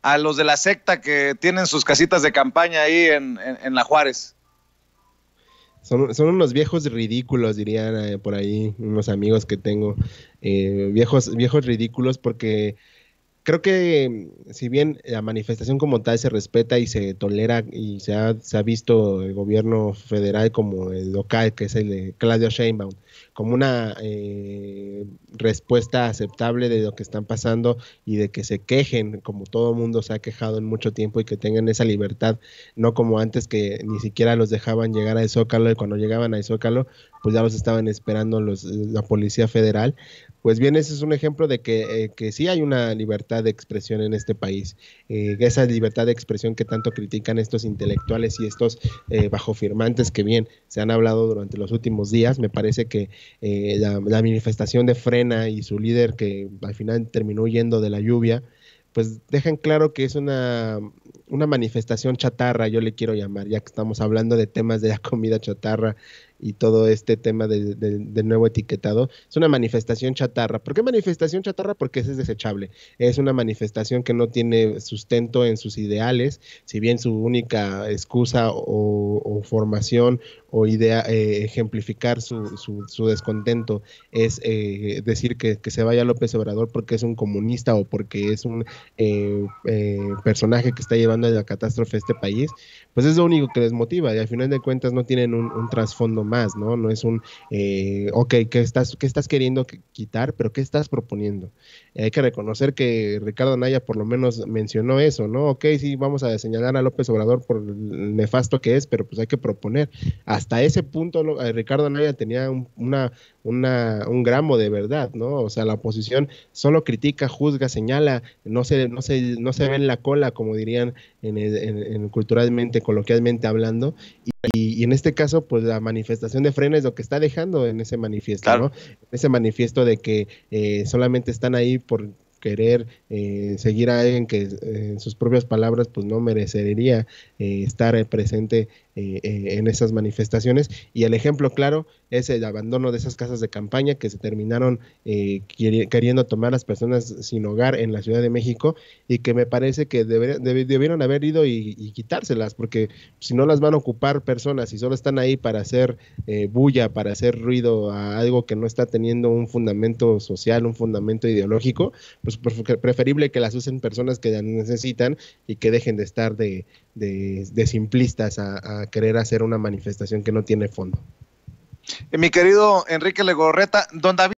a, los de la secta que tienen sus casitas de campaña ahí en, La Juárez. Son, unos viejos ridículos, dirían eh, por ahí unos amigos que tengo. Eh, viejos, viejos ridículos porque creo que si bien la manifestación como tal se respeta y se tolera y se ha, visto el gobierno federal como el local, que es el de Claudio Sheinbaum, como una eh, respuesta aceptable de lo que están pasando y de que se quejen, como todo mundo se ha quejado en mucho tiempo y que tengan esa libertad, no como antes que ni siquiera los dejaban llegar a Zócalo y cuando llegaban al Zócalo pues ya los estaban esperando eh, la Policía Federal. Pues bien, ese es un ejemplo de que, eh, sí hay una libertad de expresión en este país. Eh, esa libertad de expresión que tanto critican estos intelectuales y estos bajo firmantes que bien se han hablado durante los últimos días. Me parece que la, manifestación de Frena y su líder que al final terminó huyendo de la lluvia, pues dejan claro que es una, una, manifestación chatarra, yo le quiero llamar, ya que estamos hablando de temas de la comida chatarra y todo este tema del de, nuevo etiquetado, es una manifestación chatarra. ¿Por qué manifestación chatarra? Porque es desechable. Es una manifestación que no tiene sustento en sus ideales, si bien su única excusa o, formación o idea, eh, ejemplificar su, descontento es eh, decir que, se vaya López Obrador porque es un comunista o porque es un eh, personaje que está llevando a la catástrofe a este país, pues es lo único que les motiva y al final de cuentas no tienen un trasfondo más, ¿no? No es un, eh, ok, ¿qué estás, ¿qué estás queriendo quitar, pero qué estás proponiendo? Eh, hay que reconocer que Ricardo Naya por lo menos mencionó eso, ¿no? Ok, sí, vamos a señalar a López Obrador por el nefasto que es, pero pues hay que proponer. Hasta ese punto eh, Ricardo Naya tenía un, una, un gramo de verdad, ¿no? O sea, la oposición solo critica, juzga, señala, no se, no se, no se ve en la cola, como dirían en, en culturalmente, coloquialmente hablando. Y y, en este caso, pues la manifestación de frena es lo que está dejando en ese manifiesto, ¿no? Ese manifiesto de que eh, solamente están ahí por querer eh, seguir a alguien que eh, en sus propias palabras pues no merecería estar presente eh, eh, en esas manifestaciones. Y el ejemplo claro es el abandono de esas casas de campaña que se terminaron eh, queriendo tomar las personas sin hogar en la Ciudad de México y que me parece que debieron haber ido y, quitárselas, porque si no las van a ocupar personas y solo están ahí para hacer bulla, para hacer ruido a algo que no está teniendo un fundamento social, un fundamento ideológico, pues preferible que las usen personas que las necesitan y que dejen de estar de, de, simplistas a querer hacer una manifestación que no tiene fondo. Eh, mi querido Enrique Legorreta, don David.